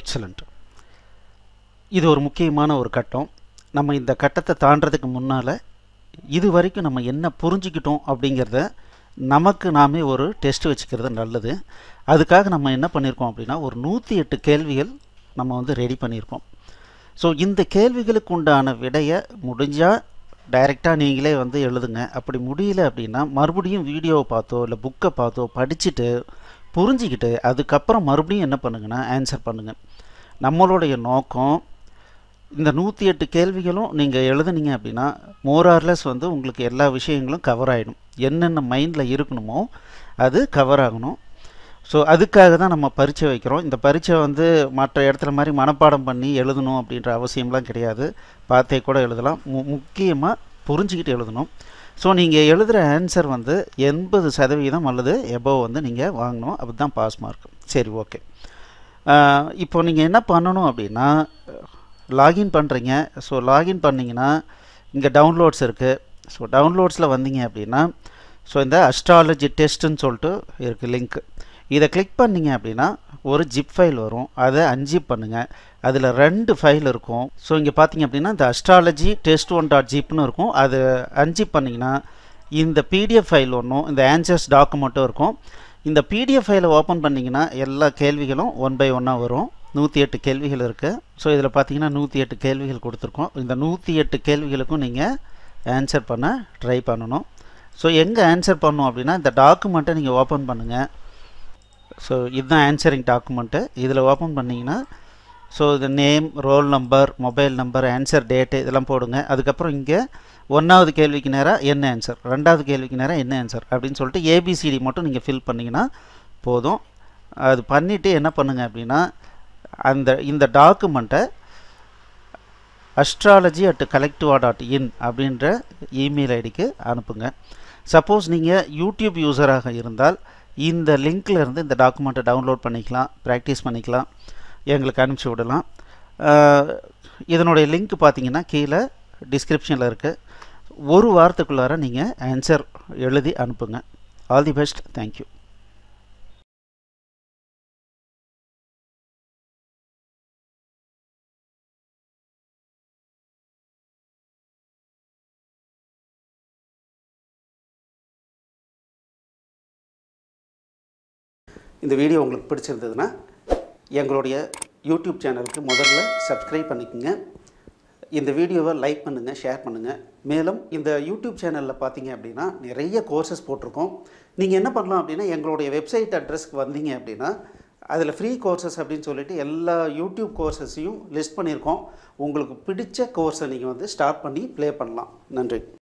excellent இது ஒரு முக்கியமான ஒரு கட்டம் நம்ம இந்த கட்டத்தை தாண்டதுக்கு முன்னால் இது வரைக்கும் நம்ம என்ன புரிஞ்சுக்கிட்டோம் அப்படிங்கிறத நமக்கு நாமே ஒரு டெஸ்ட் வச்சுக்கிறது நல்லது அதுக்காக நம்ம என்ன பண்ணியிருக்கோம் அப்படின்னா ஒரு நூற்றி எட்டு கேள்விகள் நம்ம வந்து ரெடி பண்ணியிருக்கோம் ஸோ இந்த கேள்விகளுக்கு உண்டான விடையை முடிஞ்சால் டைரெக்டாக நீங்களே வந்து எழுதுங்க அப்படி முடியல அப்படின்னா மறுபடியும் வீடியோவை பார்த்தோ இல்லை புக்கை பார்த்தோ படிச்சுட்டு புரிஞ்சிக்கிட்டு அதுக்கப்புறம் மறுபடியும் என்ன பண்ணுங்கன்னா ஆன்சர் பண்ணுங்கள் நம்மளுடைய நோக்கம் இந்த நூற்றி எட்டு கேள்விகளும் நீங்கள் எழுதுனீங்க அப்படின்னா மோரார்லெஸ் வந்து உங்களுக்கு எல்லா விஷயங்களும் கவர் ஆகிடும் என்னென்ன மைண்டில் இருக்கணுமோ அது கவர் ஆகணும் ஸோ அதுக்காக தான் நம்ம பரீட்சை வைக்கிறோம் இந்த பரீட்சை வந்து மற்ற இடத்துல மாதிரி மனப்பாடம் பண்ணி எழுதணும் அப்படின்ற அவசியம்லாம் கிடையாது பார்த்தே கூட எழுதலாம் மு முக்கியமாக புரிஞ்சுக்கிட்டு எழுதணும் ஸோ நீங்கள் எழுதுகிற ஆன்சர் வந்து எண்பது சதவீதம் அல்லது எபோவ் வந்து நீங்கள் வாங்கணும் அப்படி தான் பாஸ் மார்க் சரி ஓகே இப்போ நீங்கள் என்ன பண்ணணும் அப்படின்னா லாகின் பண்ணுறீங்க ஸோ லாகின் பண்ணிங்கன்னா இங்கே டவுன்லோட்ஸ் இருக்குது ஸோ டவுன்லோட்ஸில் வந்தீங்க அப்படின்னா ஸோ இந்த அஸ்ட்ராலஜி டெஸ்ட்டுன்னு சொல்லிட்டு இருக்குது லிங்க்கு இதை கிளிக் பண்ணிங்க அப்படின்னா ஒரு ஜிப் ஃபைல் வரும் அதை அன்ஜிப் பண்ணுங்கள் அதில் ரெண்டு ஃபைல் இருக்கும் ஸோ இங்கே பார்த்தீங்க அப்படின்னா இந்த அஸ்ட்ராலஜி டெஸ்ட் ஒன் டாட் ஜிப்னு இருக்கும் அது அன்ஜிப் பண்ணிங்கன்னா இந்த பிடிஎஃப் ஃபைல் ஒன்றும் இந்த ஆன்சர்ஸ் டாக்குமெண்ட்டும் இருக்கும் இந்த பிடிஎஃப் ஃபைலை ஓப்பன் பண்ணிங்கன்னா எல்லா கேள்விகளும் ஒன் பை ஒன்னாக வரும் நூற்றி எட்டு கேள்விகள் இருக்குது ஸோ இதில் பார்த்தீங்கன்னா நூற்றி எட்டு கேள்விகள் கொடுத்துருக்கோம் இந்த நூற்றி எட்டு கேள்விகளுக்கும் நீங்கள் ஆன்சர் பண்ண ட்ரை பண்ணணும் ஸோ எங்கே ஆன்சர் பண்ணணும் அப்படின்னா இந்த டாக்குமெண்ட்டை நீங்கள் ஓப்பன் பண்ணுங்கள் ஸோ இதுதான் ஆன்சரிங் டாக்குமெண்ட்டு இதில் ஓப்பன் பண்ணிங்கன்னா ஸோ இது name roll number mobile number answer date இதெல்லாம் போடுங்க அதுக்கப்புறம் இங்கே ஒன்றாவது கேள்விக்கு நேராக என்ன ஆன்சர் ரெண்டாவது கேள்விக்கு நேராக என்ன ஆன்சர் அப்படின்னு சொல்லிட்டு ஏபிசிடி மட்டும் நீங்கள் ஃபில் பண்ணிங்கன்னா போதும் அது பண்ணிவிட்டு என்ன பண்ணுங்கள் அப்படின்னா அந்த இந்த டாக்குமெண்ட்டை அஸ்ட்ராலஜி அட் கலெக்டிவா டாட் இன் அப்படின்ற இமெயில் ஐடிக்கு அனுப்புங்க சப்போஸ் நீங்கள் யூடியூப் யூஸராக இருந்தால் இந்த லிங்க்கில் இருந்து இந்த டாக்குமெண்ட்டை டவுன்லோட் பண்ணிக்கலாம் ப்ராக்டிஸ் பண்ணிக்கலாம் எங்களுக்கு அனுப்பிச்சி விடலாம் இதனுடைய லிங்க் பார்த்தீங்கன்னா கீழே டிஸ்கிரிப்ஷனில் இருக்குது ஒரு வாரத்துக்குள்ளார நீங்கள் ஆன்சர் எழுதி அனுப்புங்க ஆல் தி பெஸ்ட் தேங்க்யூ இந்த வீடியோ உங்களுக்கு பிடிச்சிருந்ததுன்னா எங்களுடைய யூடியூப் சேனலுக்கு முதல்ல சப்ஸ்கிரைப் பண்ணிக்கோங்க இந்த வீடியோவை லைக் பண்ணுங்கள் ஷேர் பண்ணுங்கள் மேலும் இந்த யூடியூப் சேனலில் பார்த்தீங்க அப்படின்னா நிறைய கோர்சஸ் போட்டிருக்கோம் நீங்கள் என்ன பண்ணலாம் அப்படின்னா எங்களுடைய வெப்சைட் அட்ரஸ்க்கு வந்தீங்க அப்படின்னா அதில் ஃப்ரீ கோர்சஸ் அப்படின்னு சொல்லிட்டு எல்லா யூடியூப் கோர்சஸையும் லிஸ்ட் பண்ணியிருக்கோம் உங்களுக்கு பிடித்த கோர்ஸை நீங்கள் வந்து ஸ்டார்ட் பண்ணி ப்ளே பண்ணலாம் நன்றி